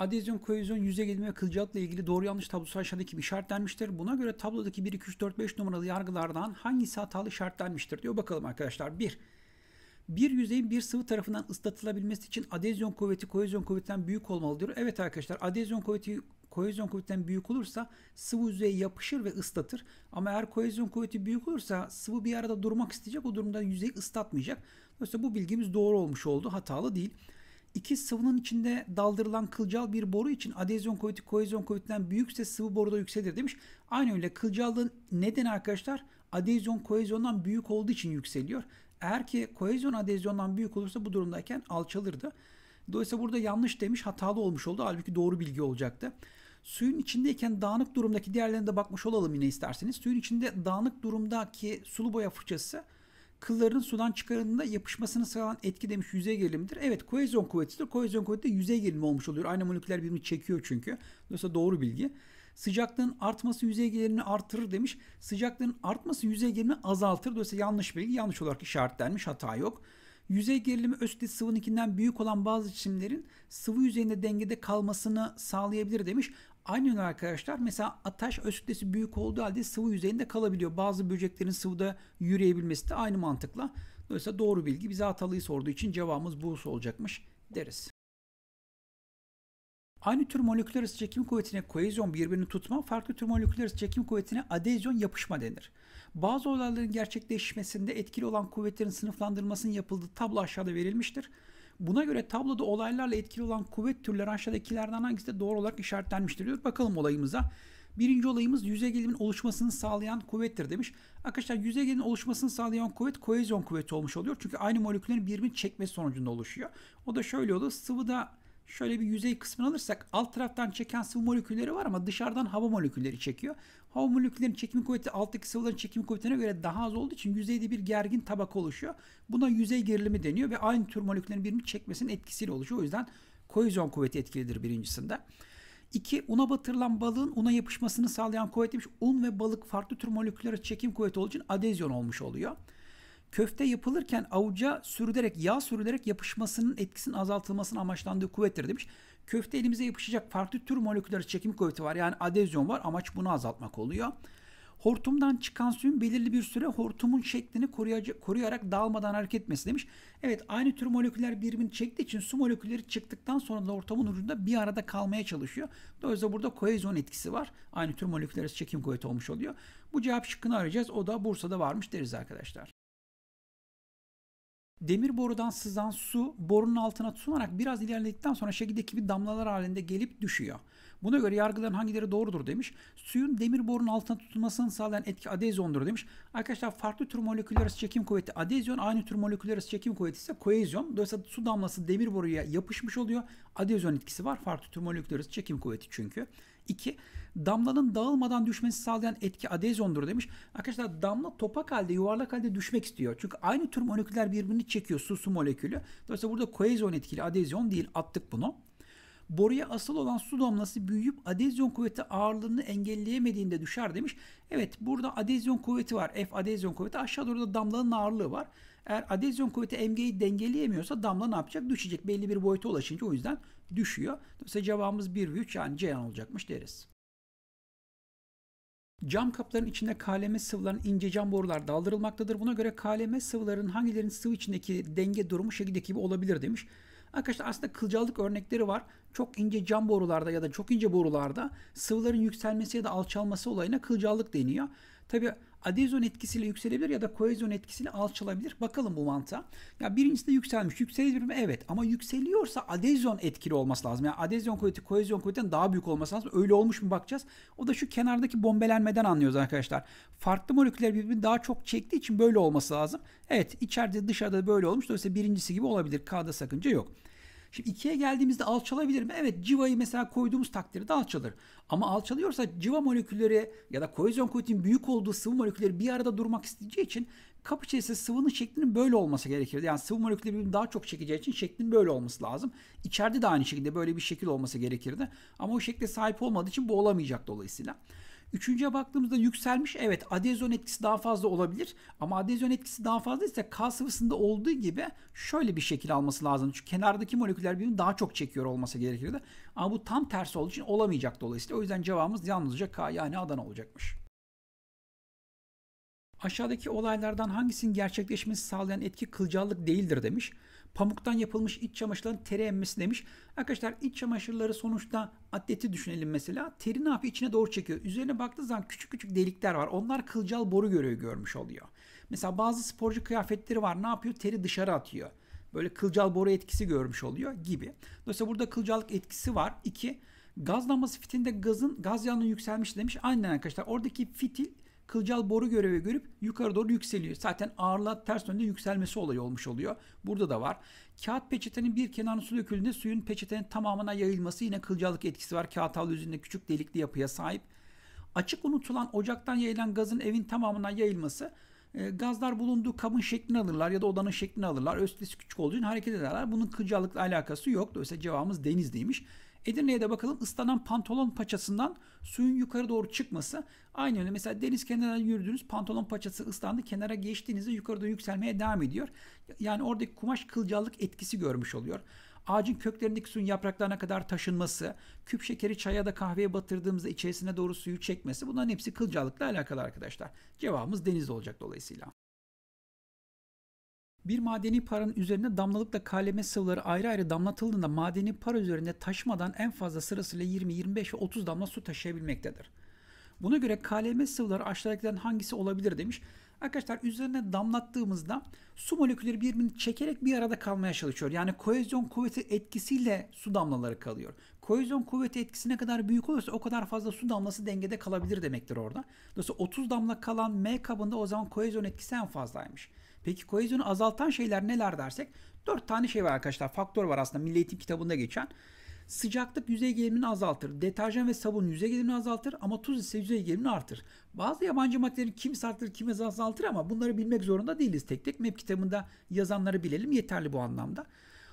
Adezyon, koezyon, yüze gelme ve kılcalıkla ilgili doğru yanlış tablosu aşağıdaki gibi işaretlenmiştir. Buna göre tablodaki 1, 2, 3, 4, 5 numaralı yargılardan hangisi hatalı işaretlenmiştir diyor. Bakalım arkadaşlar. 1. Bir yüzeyin bir sıvı tarafından ıslatılabilmesi için adezyon kuvveti kohezyon kuvvetten büyük olmalıdır. Evet arkadaşlar adezyon kuvveti kohezyon kuvvetten büyük olursa sıvı yüzeye yapışır ve ıslatır. Ama eğer kohezyon kuvveti büyük olursa sıvı bir arada durmak isteyecek. O durumda yüzeyi ıslatmayacak. Dolayısıyla bu bilgimiz doğru olmuş oldu. Hatalı değil. İki sıvının içinde daldırılan kılcal bir boru için adezyon kuvveti kohezyon koyutundan büyükse sıvı boruda yükselir demiş. Aynı öyle kılcallığın nedeni arkadaşlar adezyon kohezyondan büyük olduğu için yükseliyor. Eğer ki kohezyon adezyondan büyük olursa bu durumdayken alçalırdı. Dolayısıyla burada yanlış demiş hatalı olmuş oldu. Halbuki doğru bilgi olacaktı. Suyun içindeyken dağınık durumdaki diğerlerine de bakmış olalım yine isterseniz. Suyun içinde dağınık durumdaki sulu boya fırçası kılların sudan çıkarıldığında yapışmasını sağlayan etki demiş yüzey gerilimidir. Evet kohezyon kuvvetidir. Kohezyon kuvveti de yüzey gerilimi olmuş oluyor. Aynı moleküller birbirini çekiyor çünkü. Dolayısıyla doğru bilgi. Sıcaklığın artması yüzey gerilimini artırır demiş. Sıcaklığın artması yüzey gerilimini azaltır. Dolayısıyla yanlış bilgi yanlış olarak işaretlenmiş hata yok. Yüzey gerilimi öz kütlesi sıvınınkinden büyük olan bazı cisimlerin sıvı yüzeyinde dengede kalmasını sağlayabilir demiş. Aynı Aynen arkadaşlar mesela ataş öz kütlesi büyük olduğu halde sıvı yüzeyinde kalabiliyor. Bazı böceklerin sıvıda yürüyebilmesi de aynı mantıkla. Dolayısıyla doğru bilgi bize hatalıyı sorduğu için cevabımız bu olacakmış deriz. Aynı tür moleküler ısı çekim kuvvetine koezyon birbirini tutma, farklı tür moleküler ısı çekim kuvvetine adezyon yapışma denir. Bazı olayların gerçekleşmesinde etkili olan kuvvetlerin sınıflandırmasının yapıldığı tablo aşağıda verilmiştir. Buna göre tabloda olaylarla etkili olan kuvvet türleri aşağıdakilerden hangisi de doğru olarak işaretlenmiştir diyor. Bakalım olayımıza. Birinci olayımız yüzey gelimin oluşmasını sağlayan kuvvettir demiş. Arkadaşlar yüzey gelimin oluşmasını sağlayan kuvvet kohezyon kuvveti olmuş oluyor. Çünkü aynı moleküllerin birbirini çekme sonucunda oluşuyor. O da şöyle oluyor. Sıvıda şöyle bir yüzey kısmını alırsak alt taraftan çeken sıvı molekülleri var ama dışarıdan hava molekülleri çekiyor. Hava moleküllerinin çekim kuvveti alttaki sıvıların çekim kuvvetine göre daha az olduğu için yüzeyde bir gergin tabaka oluşuyor. Buna yüzey gerilimi deniyor ve aynı tür moleküllerin birbirini çekmesinin etkisiyle oluşuyor. O yüzden koizyon kuvveti etkilidir birincisinde. İki, una batırılan balığın una yapışmasını sağlayan kuvvetmiş Un ve balık farklı tür moleküllere çekim kuvveti olduğu için adezyon olmuş oluyor köfte yapılırken avuca sürülerek, yağ sürülerek yapışmasının etkisinin azaltılmasının amaçlandığı kuvvettir demiş. Köfte elimize yapışacak farklı tür moleküller çekim kuvveti var. Yani adezyon var. Amaç bunu azaltmak oluyor. Hortumdan çıkan suyun belirli bir süre hortumun şeklini koruyarak dağılmadan hareket etmesi demiş. Evet aynı tür moleküller birbirini çektiği için su molekülleri çıktıktan sonra da ortamın ucunda bir arada kalmaya çalışıyor. Dolayısıyla burada kohezyon etkisi var. Aynı tür moleküller çekim kuvveti olmuş oluyor. Bu cevap şıkkını arayacağız. O da Bursa'da varmış deriz arkadaşlar demir borudan sızan su borunun altına tutunarak biraz ilerledikten sonra şekildeki bir damlalar halinde gelip düşüyor. Buna göre yargıların hangileri doğrudur demiş. Suyun demir borunun altına tutulmasını sağlayan etki adezyondur demiş. Arkadaşlar farklı tür moleküler arası çekim kuvveti adezyon, aynı tür moleküler arası çekim kuvveti ise koezyon. Dolayısıyla su damlası demir boruya yapışmış oluyor. Adezyon etkisi var. Farklı tür moleküler arası çekim kuvveti çünkü. İki Damlanın dağılmadan düşmesi sağlayan etki adezyondur demiş. Arkadaşlar damla topak halde yuvarlak halde düşmek istiyor. Çünkü aynı tür moleküller birbirini çekiyor su su molekülü. Dolayısıyla burada koezyon etkili adezyon değil attık bunu. Boruya asıl olan su damlası büyüyüp adezyon kuvveti ağırlığını engelleyemediğinde düşer demiş. Evet burada adezyon kuvveti var. F adezyon kuvveti aşağı doğru da damlanın ağırlığı var. Eğer adezyon kuvveti mg'yi dengeleyemiyorsa damla ne yapacak? Düşecek. Belli bir boyuta ulaşınca o yüzden düşüyor. Dolayısıyla cevabımız 1 ve 3 yani Ceyhan olacakmış deriz. Cam kapların içinde KLM sıvıların ince cam borular daldırılmaktadır. Buna göre KLM sıvıların hangilerinin sıvı içindeki denge durumu şekildeki gibi olabilir demiş. Arkadaşlar aslında kılcallık örnekleri var. Çok ince cam borularda ya da çok ince borularda sıvıların yükselmesi ya da alçalması olayına kılcallık deniyor. Tabi adezyon etkisiyle yükselebilir ya da koezyon etkisiyle alçalabilir. Bakalım bu mantığa. Ya birincisi de yükselmiş. Yükselebilir mi? Evet. Ama yükseliyorsa adezyon etkili olması lazım. Yani adezyon kuvveti koezyon kuvvetinden daha büyük olması lazım. Öyle olmuş mu bakacağız. O da şu kenardaki bombelenmeden anlıyoruz arkadaşlar. Farklı moleküller birbirini daha çok çektiği için böyle olması lazım. Evet içeride dışarıda böyle olmuş. Dolayısıyla birincisi gibi olabilir. K'da sakınca yok. Şimdi 2'ye geldiğimizde alçalabilir mi? Evet civayı mesela koyduğumuz takdirde alçalır. Ama alçalıyorsa civa molekülleri ya da kohezyon kuvvetinin büyük olduğu sıvı molekülleri bir arada durmak isteyeceği için kap içerisinde sıvının şeklinin böyle olması gerekirdi. Yani sıvı molekülleri birbirini daha çok çekeceği için şeklin böyle olması lazım. İçeride de aynı şekilde böyle bir şekil olması gerekirdi. Ama o şekle sahip olmadığı için bu olamayacak dolayısıyla. Üçüncüye baktığımızda yükselmiş. Evet adezyon etkisi daha fazla olabilir. Ama adezyon etkisi daha fazla ise K sıvısında olduğu gibi şöyle bir şekil alması lazım. Çünkü kenardaki moleküller birbirini daha çok çekiyor olması gerekirdi. Ama bu tam tersi olduğu için olamayacak dolayısıyla. O yüzden cevabımız yalnızca K yani Adana olacakmış. Aşağıdaki olaylardan hangisinin gerçekleşmesi sağlayan etki kılcallık değildir demiş. Pamuktan yapılmış iç çamaşırların teri emmesi demiş. Arkadaşlar iç çamaşırları sonuçta atleti düşünelim mesela. Teri ne yapıyor? İçine doğru çekiyor. Üzerine baktığı zaman küçük küçük delikler var. Onlar kılcal boru görevi görmüş oluyor. Mesela bazı sporcu kıyafetleri var. Ne yapıyor? Teri dışarı atıyor. Böyle kılcal boru etkisi görmüş oluyor gibi. Dolayısıyla burada kılcallık etkisi var. İki, gaz lambası fitinde gazın gaz yanının yükselmiş demiş. Aynen arkadaşlar oradaki fitil kılcal boru görevi görüp yukarı doğru yükseliyor. Zaten ağırlığa ters yönde yükselmesi olayı olmuş oluyor. Burada da var. Kağıt peçetenin bir kenarına su döküldüğünde suyun peçetenin tamamına yayılması yine kılcallık etkisi var. Kağıt halı yüzünde küçük delikli yapıya sahip. Açık unutulan ocaktan yayılan gazın evin tamamına yayılması e, gazlar bulunduğu kabın şeklini alırlar ya da odanın şeklini alırlar. Östesi küçük olduğu için hareket ederler. Bunun kılcallıkla alakası yok. Dolayısıyla cevabımız deniz değilmiş. Edirne'ye de bakalım ıslanan pantolon paçasından suyun yukarı doğru çıkması. Aynı öyle mesela deniz kenarına yürüdüğünüz pantolon paçası ıslandı kenara geçtiğinizde yukarıda yükselmeye devam ediyor. Yani oradaki kumaş kılcallık etkisi görmüş oluyor. Ağacın köklerindeki suyun yapraklarına kadar taşınması, küp şekeri çaya da kahveye batırdığımızda içerisine doğru suyu çekmesi bunların hepsi kılcallıkla alakalı arkadaşlar. Cevabımız deniz olacak dolayısıyla. Bir madeni paranın üzerine damlalıkla kaleme sıvıları ayrı ayrı damlatıldığında madeni para üzerinde taşmadan en fazla sırasıyla 20, 25 ve 30 damla su taşıyabilmektedir. Buna göre kaleme sıvıları aşağıdakilerden hangisi olabilir demiş. Arkadaşlar üzerine damlattığımızda su molekülleri birbirini çekerek bir arada kalmaya çalışıyor. Yani kohezyon kuvveti etkisiyle su damlaları kalıyor. Kohezyon kuvveti etkisi ne kadar büyük olursa o kadar fazla su damlası dengede kalabilir demektir orada. Dolayısıyla 30 damla kalan M kabında o zaman kohezyon etkisi en fazlaymış. Peki kohezyonu azaltan şeyler neler dersek? Dört tane şey var arkadaşlar. Faktör var aslında Milli Eğitim kitabında geçen. Sıcaklık yüzey gerilimini azaltır. Deterjan ve sabun yüzey gerilimini azaltır ama tuz ise yüzey gerilimini artır. Bazı yabancı maddelerin kim artırır kimisi azaltır ama bunları bilmek zorunda değiliz tek tek. MEP kitabında yazanları bilelim yeterli bu anlamda.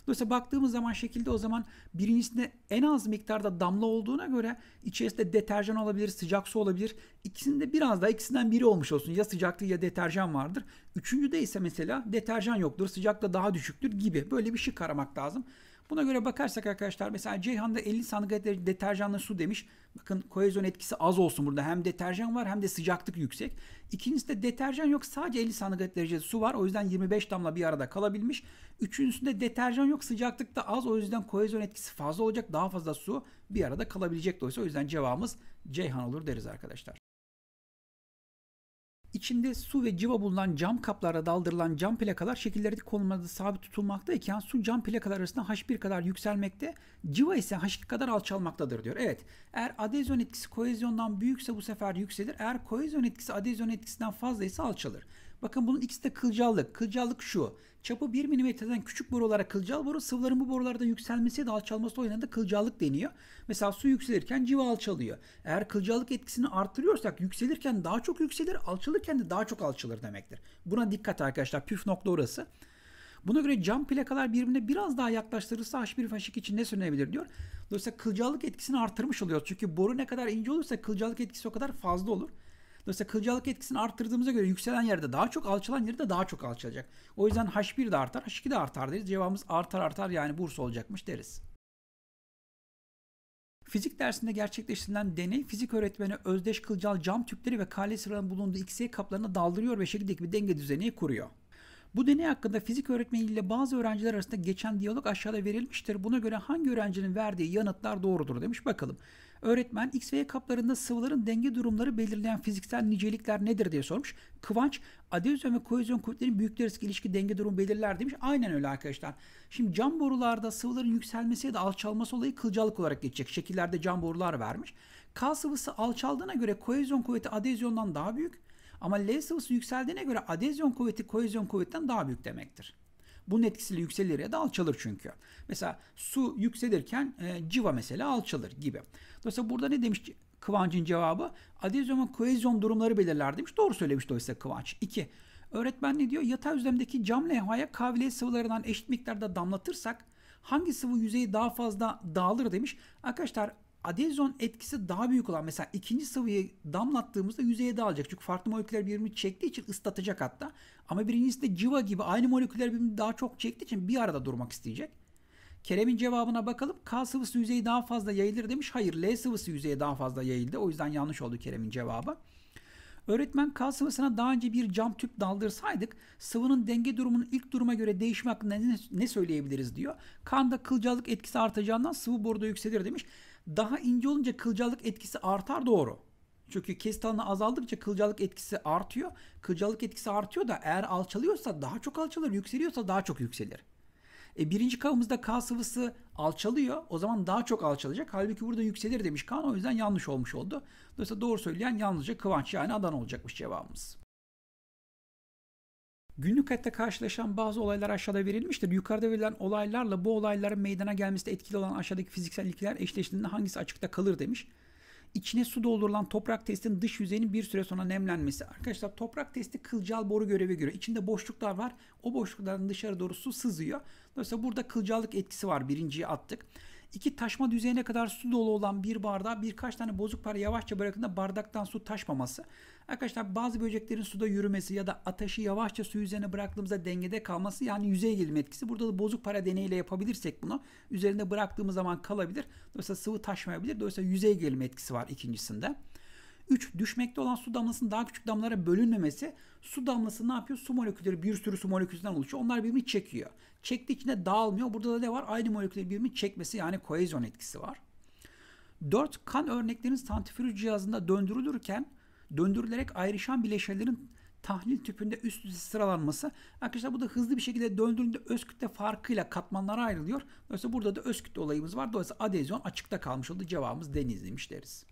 Dolayısıyla baktığımız zaman şekilde o zaman birincisinde en az miktarda damla olduğuna göre içerisinde deterjan olabilir, sıcak su olabilir. İkisinde biraz daha ikisinden biri olmuş olsun. Ya sıcaklığı ya deterjan vardır. Üçüncüde ise mesela deterjan yoktur, sıcaklığı daha düşüktür gibi böyle bir şık aramak lazım. Buna göre bakarsak arkadaşlar mesela Ceyhan'da 50 sandık deterjanlı su demiş. Bakın kohezyon etkisi az olsun burada. Hem deterjan var hem de sıcaklık yüksek. İkincisi de deterjan yok sadece 50 sandık derecesi su var. O yüzden 25 damla bir arada kalabilmiş. Üçüncüsünde deterjan yok sıcaklık da az. O yüzden kohezyon etkisi fazla olacak. Daha fazla su bir arada kalabilecek dolayısıyla. O yüzden cevabımız Ceyhan olur deriz arkadaşlar. İçinde su ve civa bulunan cam kaplara daldırılan cam plakalar şekilleri konumlarında sabit tutulmaktayken su cam plakalar arasında H1 kadar yükselmekte, civa ise H2 kadar alçalmaktadır diyor. Evet eğer adezyon etkisi koezyondan büyükse bu sefer yükselir. Eğer koezyon etkisi adezyon etkisinden fazlaysa alçalır. Bakın bunun ikisi de kılcallık. Kılcallık şu. Çapı 1 mm'den küçük borulara kılcal boru, sıvıların bu borulardan yükselmesi ya da alçalması da kılcallık deniyor. Mesela su yükselirken civa alçalıyor. Eğer kılcallık etkisini artırıyorsak yükselirken daha çok yükselir, alçalırken de daha çok alçalır demektir. Buna dikkat arkadaşlar. Püf nokta orası. Buna göre cam plakalar birbirine biraz daha yaklaştırırsa H1 H2 ne söylenebilir diyor. Dolayısıyla kılcallık etkisini artırmış oluyor Çünkü boru ne kadar ince olursa kılcallık etkisi o kadar fazla olur. Dolayısıyla kılcalık etkisini arttırdığımıza göre yükselen yerde daha çok alçalan yerde daha çok alçalacak. O yüzden H1 de artar H2 de artar deriz. Cevabımız artar artar yani Bursa olacakmış deriz. Fizik dersinde gerçekleştirilen deney fizik öğretmeni özdeş kılcal cam tüpleri ve kale sıralarının bulunduğu x kaplarına daldırıyor ve şekildeki bir denge düzeni kuruyor. Bu deney hakkında fizik öğretmeniyle bazı öğrenciler arasında geçen diyalog aşağıda verilmiştir. Buna göre hangi öğrencinin verdiği yanıtlar doğrudur demiş bakalım. Öğretmen X ve Y kaplarında sıvıların denge durumları belirleyen fiziksel nicelikler nedir diye sormuş. Kıvanç adezyon ve kohezyon kuvvetlerinin büyük risk ilişki denge durumu belirler demiş. Aynen öyle arkadaşlar. Şimdi cam borularda sıvıların yükselmesi ya da alçalması olayı kılcalık olarak geçecek. Şekillerde cam borular vermiş. K sıvısı alçaldığına göre kohezyon kuvveti adezyondan daha büyük. Ama L sıvısı yükseldiğine göre adezyon kuvveti kohezyon kuvvetten daha büyük demektir. Bunun etkisiyle yükselir ya da alçalır çünkü. Mesela su yükselirken e, civa mesela alçalır gibi. Dolayısıyla burada ne demiş Kıvanç'ın cevabı? Adezyon ve kohezyon durumları belirler demiş. Doğru söylemiş dolayısıyla Kıvanç. 2. Öğretmen ne diyor? Yatay üzlemdeki cam levhaya kavile sıvılarından eşit miktarda damlatırsak hangi sıvı yüzeyi daha fazla dağılır demiş. Arkadaşlar adezyon etkisi daha büyük olan mesela ikinci sıvıyı damlattığımızda yüzeye dağılacak. Çünkü farklı moleküller birbirini çektiği için ıslatacak hatta. Ama birincisi de civa gibi aynı moleküller birbirini daha çok çektiği için bir arada durmak isteyecek. Kerem'in cevabına bakalım. K sıvısı yüzeyi daha fazla yayılır demiş. Hayır L sıvısı yüzeye daha fazla yayıldı. O yüzden yanlış oldu Kerem'in cevabı. Öğretmen K sıvısına daha önce bir cam tüp daldırsaydık sıvının denge durumunun ilk duruma göre değişme hakkında ne, ne söyleyebiliriz diyor. Kanda kılcallık etkisi artacağından sıvı bordo yükselir demiş. Daha ince olunca kılcallık etkisi artar doğru. Çünkü kesit alanı azaldıkça kılcalık etkisi artıyor. kılcalık etkisi artıyor da eğer alçalıyorsa daha çok alçalır, yükseliyorsa daha çok yükselir. E, birinci kavımızda K sıvısı alçalıyor. O zaman daha çok alçalacak. Halbuki burada yükselir demiş Kaan. O yüzden yanlış olmuş oldu. Dolayısıyla doğru söyleyen yalnızca Kıvanç yani Adan olacakmış cevabımız. Günlük hayatta karşılaşan bazı olaylar aşağıda verilmiştir. Yukarıda verilen olaylarla bu olayların meydana gelmesinde etkili olan aşağıdaki fiziksel ilkiler eşleştiğinde hangisi açıkta kalır demiş. İçine su doldurulan toprak testinin dış yüzeyinin bir süre sonra nemlenmesi. Arkadaşlar toprak testi kılcal boru görevi görüyor. İçinde boşluklar var. O boşlukların dışarı doğru su sızıyor. Dolayısıyla burada kılcallık etkisi var. Birinciyi attık. İki taşma düzeyine kadar su dolu olan bir bardağa birkaç tane bozuk para yavaşça bırakında bardaktan su taşmaması. Arkadaşlar bazı böceklerin suda yürümesi ya da ateşi yavaşça su üzerine bıraktığımızda dengede kalması yani yüzey gelme etkisi. Burada da bozuk para deneyiyle yapabilirsek bunu üzerinde bıraktığımız zaman kalabilir. Dolayısıyla sıvı taşmayabilir. Dolayısıyla yüzey gelme etkisi var ikincisinde. 3. Düşmekte olan su damlasının daha küçük damlara bölünmemesi. Su damlası ne yapıyor? Su molekülleri bir sürü su molekülünden oluşuyor. Onlar birbirini çekiyor. Çektiği için de dağılmıyor. Burada da ne var? Aynı molekülleri birbirini çekmesi yani koezyon etkisi var. 4. Kan örneklerin santrifüj cihazında döndürülürken döndürülerek ayrışan bileşenlerin tahlil tüpünde üst üste sıralanması. Arkadaşlar bu da hızlı bir şekilde döndüğünde öz kütle farkıyla katmanlara ayrılıyor. Dolayısıyla burada da öz kütle olayımız var. Dolayısıyla adezyon açıkta kalmış oldu. Cevabımız denizliymiş deriz.